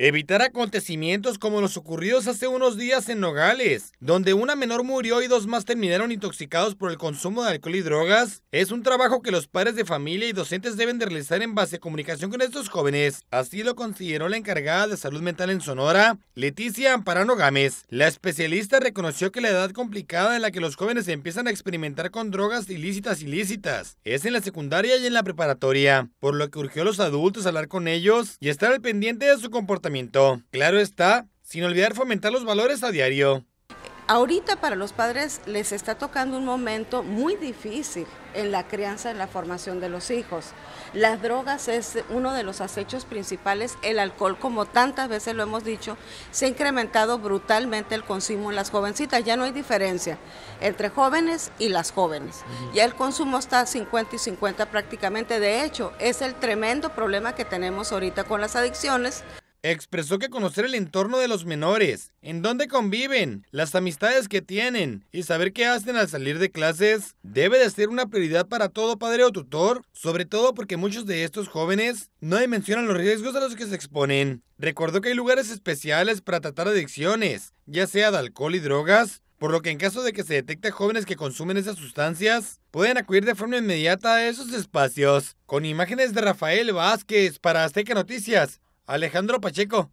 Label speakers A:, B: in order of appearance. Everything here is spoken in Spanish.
A: Evitar acontecimientos como los ocurridos hace unos días en Nogales, donde una menor murió y dos más terminaron intoxicados por el consumo de alcohol y drogas, es un trabajo que los padres de familia y docentes deben de realizar en base a comunicación con estos jóvenes. Así lo consideró la encargada de salud mental en Sonora, Leticia Amparano Gámez. La especialista reconoció que la edad complicada en la que los jóvenes empiezan a experimentar con drogas ilícitas ilícitas es en la secundaria y en la preparatoria, por lo que urgió a los adultos hablar con ellos y estar al pendiente de su comportamiento Claro está, sin olvidar fomentar los valores a diario.
B: Ahorita para los padres les está tocando un momento muy difícil en la crianza, en la formación de los hijos. Las drogas es uno de los acechos principales, el alcohol, como tantas veces lo hemos dicho, se ha incrementado brutalmente el consumo en las jovencitas, ya no hay diferencia entre jóvenes y las jóvenes. Ya el consumo está 50 y 50 prácticamente, de hecho, es el tremendo problema que tenemos ahorita con las adicciones
A: Expresó que conocer el entorno de los menores, en dónde conviven, las amistades que tienen y saber qué hacen al salir de clases debe de ser una prioridad para todo padre o tutor, sobre todo porque muchos de estos jóvenes no dimensionan los riesgos a los que se exponen. Recordó que hay lugares especiales para tratar adicciones, ya sea de alcohol y drogas, por lo que en caso de que se detecte jóvenes que consumen esas sustancias, pueden acudir de forma inmediata a esos espacios. Con imágenes de Rafael Vázquez para Azteca Noticias, Alejandro Pacheco.